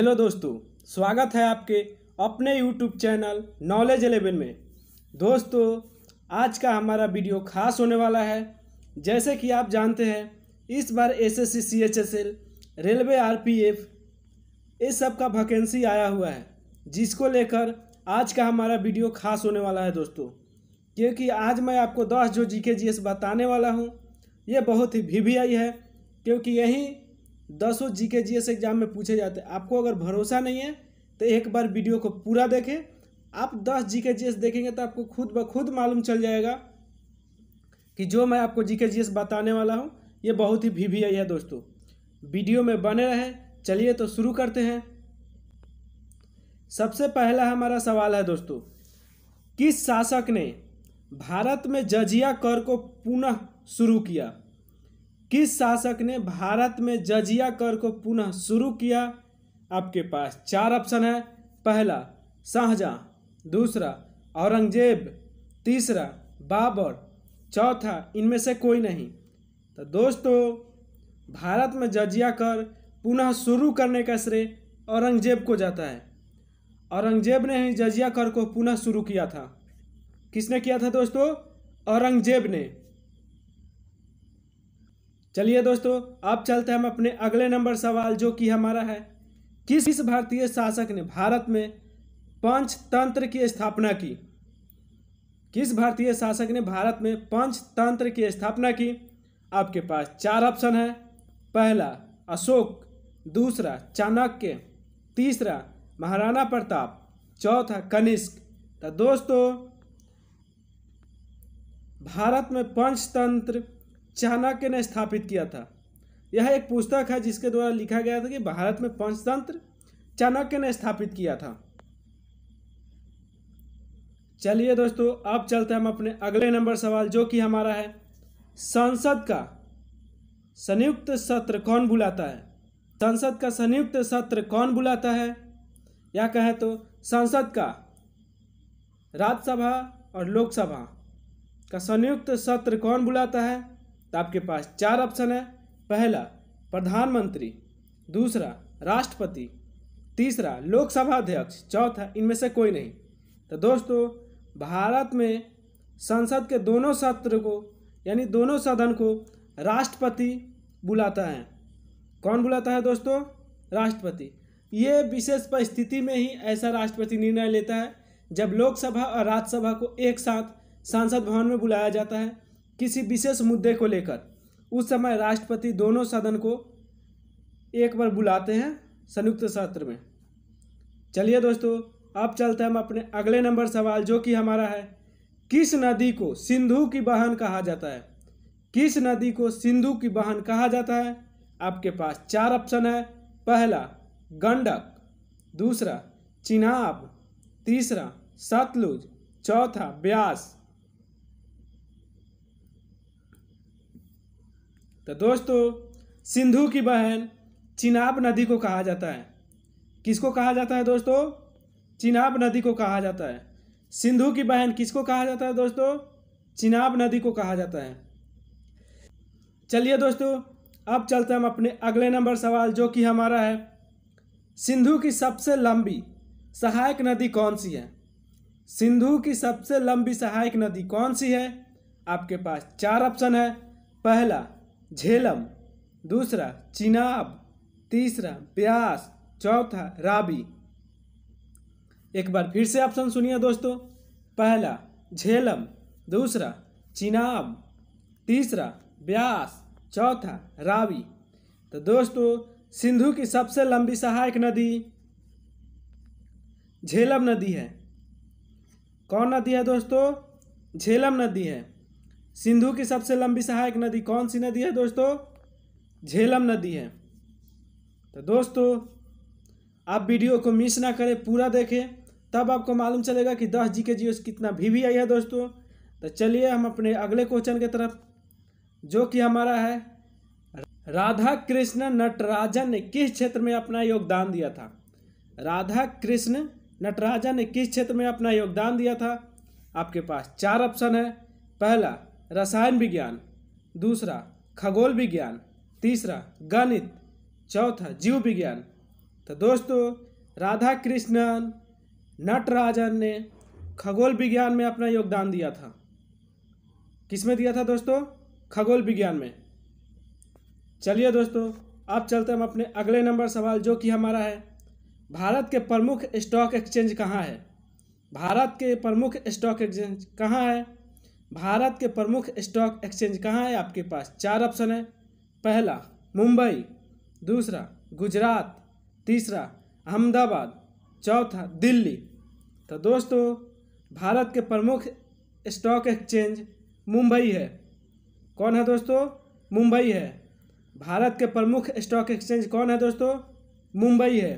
hello दोस्तों स्वागत है आपके अपने यूट्यूब चैनल नॉलेज एलेवन में दोस्तों आज का हमारा वीडियो खास होने वाला है जैसे कि आप जानते हैं इस बार एसएससी सीएचएसएल रेलवे आरपीएफ इस सब का वैकेंसी आया हुआ है जिसको लेकर आज का हमारा वीडियो खास होने वाला है दोस्तों क्योंकि आज मैं आपको दस जो जी के जी एस बताने वाला हूँ ये बहुत ही भी, है क्योंकि यही दसों जी के जी एस एग्जाम में पूछे जाते हैं आपको अगर भरोसा नहीं है तो एक बार वीडियो को पूरा देखें आप दस जी के जी एस देखेंगे तो आपको खुद ब खुद मालूम चल जाएगा कि जो मैं आपको जी के जी एस बताने वाला हूँ ये बहुत ही भी, भी है दोस्तों वीडियो में बने रहें चलिए तो शुरू करते हैं सबसे पहला हमारा सवाल है दोस्तों किस शासक ने भारत में जजिया कर को पुनः शुरू किया किस शासक ने भारत में जजिया कर को पुनः शुरू किया आपके पास चार ऑप्शन है पहला शाहजहाँ दूसरा औरंगजेब तीसरा बाबर चौथा इनमें से कोई नहीं तो दोस्तों भारत में जजिया कर पुनः शुरू करने का श्रेय औरंगजेब को जाता है औरंगजेब ने ही जजिया कर को पुनः शुरू किया था किसने किया था दोस्तों औरंगजेब ने चलिए दोस्तों अब चलते हैं हम अपने अगले नंबर सवाल जो कि हमारा है किस किस भारतीय शासक ने भारत में पंचतंत्र की स्थापना की किस भारतीय शासक ने भारत में पंचतंत्र की स्थापना की आपके पास चार ऑप्शन है पहला अशोक दूसरा चाणक्य तीसरा महाराणा प्रताप चौथा कनिष्क तो दोस्तों भारत में पंचतंत्र चाणक्य ने स्थापित किया था यह एक पुस्तक है जिसके द्वारा लिखा गया था कि भारत में पंचतंत्र चाणक्य ने स्थापित किया था चलिए दोस्तों अब चलते हम अपने अगले नंबर सवाल जो कि हमारा है संसद का संयुक्त सत्र कौन बुलाता है संसद का संयुक्त सत्र कौन बुलाता है या कहें तो संसद का राज्यसभा और लोकसभा का संयुक्त सत्र कौन बुलाता है तो आपके पास चार ऑप्शन है पहला प्रधानमंत्री दूसरा राष्ट्रपति तीसरा लोकसभा अध्यक्ष चौथा इनमें से कोई नहीं तो दोस्तों भारत में संसद के दोनों सत्र को यानी दोनों सदन को राष्ट्रपति बुलाता है कौन बुलाता है दोस्तों राष्ट्रपति ये विशेष परिस्थिति में ही ऐसा राष्ट्रपति निर्णय लेता है जब लोकसभा और राज्यसभा को एक साथ संसद भवन में बुलाया जाता है किसी विशेष मुद्दे को लेकर उस समय राष्ट्रपति दोनों सदन को एक बार बुलाते हैं संयुक्त सत्र में चलिए दोस्तों अब चलते हैं हम अपने अगले नंबर सवाल जो कि हमारा है किस नदी को सिंधु की बहन कहा जाता है किस नदी को सिंधु की बहन कहा जाता है आपके पास चार ऑप्शन है पहला गंडक दूसरा चिनाब तीसरा सतलुज चौथा ब्यास तो दोस्तों सिंधु की बहन चिनाब नदी को कहा जाता है किसको कहा जाता है दोस्तों चिनाब नदी को कहा जाता है सिंधु की बहन किसको कहा जाता है दोस्तों चिनाब नदी को कहा जाता है चलिए दोस्तों अब चलते हम अपने अगले नंबर सवाल जो कि हमारा है सिंधु की सबसे लंबी सहायक नदी कौन सी है सिंधु की सबसे लंबी सहायक नदी कौन सी है आपके पास चार ऑप्शन है पहला झेलम दूसरा चिनाब तीसरा ब्यास चौथा राबी एक बार फिर से ऑप्शन सुनिए दोस्तों पहला झेलम दूसरा चिनाब तीसरा ब्यास चौथा रावी तो दोस्तों सिंधु की सबसे लंबी सहायक नदी झेलम नदी है कौन नदी है दोस्तों झेलम नदी है सिंधु की सबसे लंबी सहायक नदी कौन सी नदी है दोस्तों झेलम नदी है तो दोस्तों आप वीडियो को मिस ना करें पूरा देखें तब आपको मालूम चलेगा कि दस जी के जी कितना भी भी आई है दोस्तों तो चलिए हम अपने अगले क्वेश्चन की तरफ जो कि हमारा है राधा कृष्ण नटराजन ने किस क्षेत्र में अपना योगदान दिया था राधा कृष्ण नटराजन ने किस क्षेत्र में अपना योगदान दिया था आपके पास चार ऑप्शन है पहला रसायन विज्ञान दूसरा खगोल विज्ञान तीसरा गणित चौथा जीव विज्ञान तो दोस्तों राधा कृष्णन नटराजन ने खगोल विज्ञान में अपना योगदान दिया था किस में दिया था दोस्तों खगोल विज्ञान में चलिए दोस्तों अब चलते हम अपने अगले नंबर सवाल जो कि हमारा है भारत के प्रमुख स्टॉक एक्सचेंज कहाँ है भारत के प्रमुख स्टॉक एक्सचेंज कहाँ है भारत के प्रमुख स्टॉक एक्सचेंज कहाँ है आपके पास चार ऑप्शन है पहला मुंबई दूसरा गुजरात तीसरा अहमदाबाद चौथा दिल्ली तो दोस्तों भारत के प्रमुख स्टॉक एक्सचेंज मुंबई है कौन है दोस्तों मुंबई है भारत के प्रमुख स्टॉक एक्सचेंज कौन है दोस्तों मुंबई है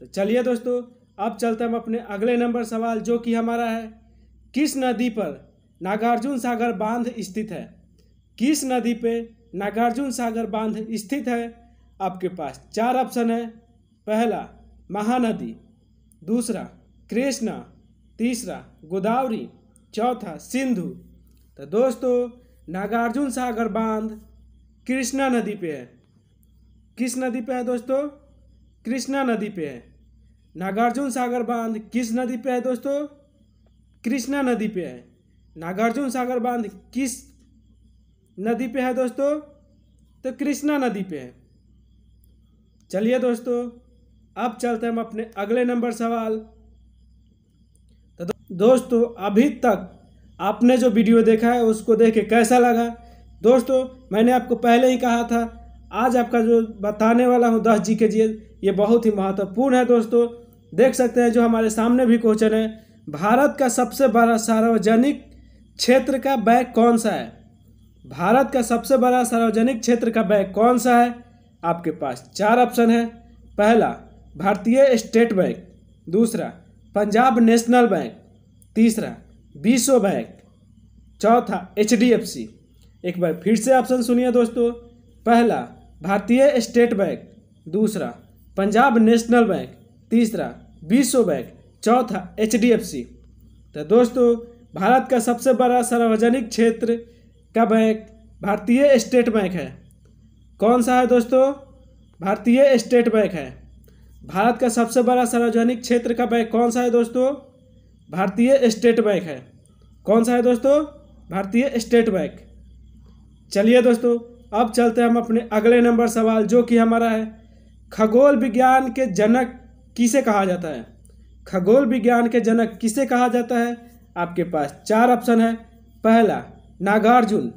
तो चलिए दोस्तों अब चलते हम अपने अगले नंबर सवाल जो कि हमारा है किस नदी पर नागार्जुन सागर बांध स्थित है किस नदी पे नागार्जुन सागर बांध स्थित है आपके पास चार ऑप्शन है पहला महानदी दूसरा कृष्णा तीसरा गोदावरी चौथा सिंधु तो दोस्तों नागार्जुन सागर बांध कृष्णा नदी पे है किस नदी पे है दोस्तों कृष्णा नदी पे है नागार्जुन सागर बांध किस नदी पे है दोस्तों कृष्णा नदी पे है नागार्जुन सागर बांध किस नदी पे है दोस्तों तो कृष्णा नदी पे है चलिए दोस्तों अब चलते हैं हम अपने अगले नंबर सवाल तो दोस्तों अभी तक आपने जो वीडियो देखा है उसको देख के कैसा लगा दोस्तों मैंने आपको पहले ही कहा था आज आपका जो बताने वाला हूँ दस जी के जी ये बहुत ही महत्वपूर्ण है दोस्तों देख सकते हैं जो हमारे सामने भी क्वेश्चन है भारत का सबसे बड़ा सार्वजनिक क्षेत्र का बैंक कौन सा है भारत का सबसे बड़ा सार्वजनिक क्षेत्र का बैंक कौन सा है आपके पास चार ऑप्शन है पहला भारतीय स्टेट बैंक दूसरा पंजाब नेशनल बैंक तीसरा बीसो बैंक चौथा एच एक बार फिर से ऑप्शन सुनिए दोस्तों पहला भारतीय स्टेट बैंक दूसरा पंजाब नेशनल बैंक तीसरा बीसो बैंक चौथा एच तो दोस्तों भारत का सबसे बड़ा सार्वजनिक क्षेत्र का बैंक भारतीय स्टेट बैंक है कौन सा है दोस्तों भारतीय स्टेट बैंक है भारत का सबसे बड़ा सार्वजनिक क्षेत्र का बैंक कौन सा है दोस्तों भारतीय स्टेट बैंक है कौन सा है दोस्तों भारतीय स्टेट बैंक चलिए दोस्तों अब चलते हैं हम अपने अगले नंबर सवाल जो कि हमारा है खगोल विज्ञान के जनक किसे कहा जाता है खगोल विज्ञान के जनक किसे कहा जाता है आपके पास चार ऑप्शन है पहला नागार्जुन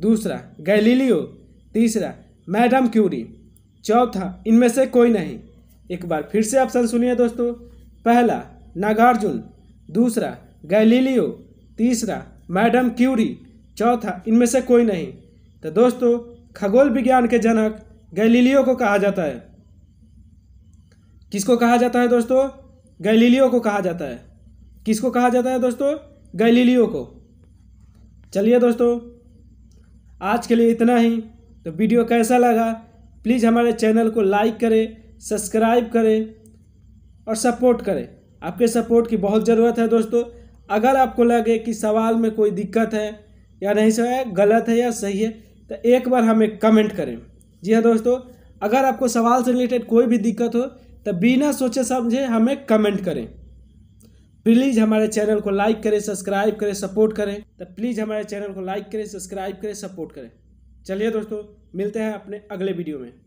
दूसरा गैलीलियो तीसरा मैडम क्यूरी चौथा इनमें से कोई नहीं एक बार फिर से ऑप्शन सुनिए दोस्तों पहला नागार्जुन दूसरा गैलीलियो तीसरा मैडम क्यूरी चौथा इनमें से कोई नहीं तो दोस्तों खगोल विज्ञान के जनक गैलीलियो को कहा जाता है किसको कहा जाता है दोस्तों गैलीलियो को कहा जाता है किसको कहा जाता है दोस्तों गैलीलियो को चलिए दोस्तों आज के लिए इतना ही तो वीडियो कैसा लगा प्लीज़ हमारे चैनल को लाइक करें सब्सक्राइब करें और सपोर्ट करें आपके सपोर्ट की बहुत ज़रूरत है दोस्तों अगर आपको लगे कि सवाल में कोई दिक्कत है या नहीं सही गलत है या सही है तो एक बार हमें कमेंट करें जी हाँ दोस्तों अगर आपको सवाल से रिलेटेड कोई भी दिक्कत हो तो बिना सोचे समझे हमें कमेंट करें प्लीज़ हमारे चैनल को लाइक करें सब्सक्राइब करें सपोर्ट करें तो प्लीज़ हमारे चैनल को लाइक करें सब्सक्राइब करें सपोर्ट करें चलिए दोस्तों मिलते हैं अपने अगले वीडियो में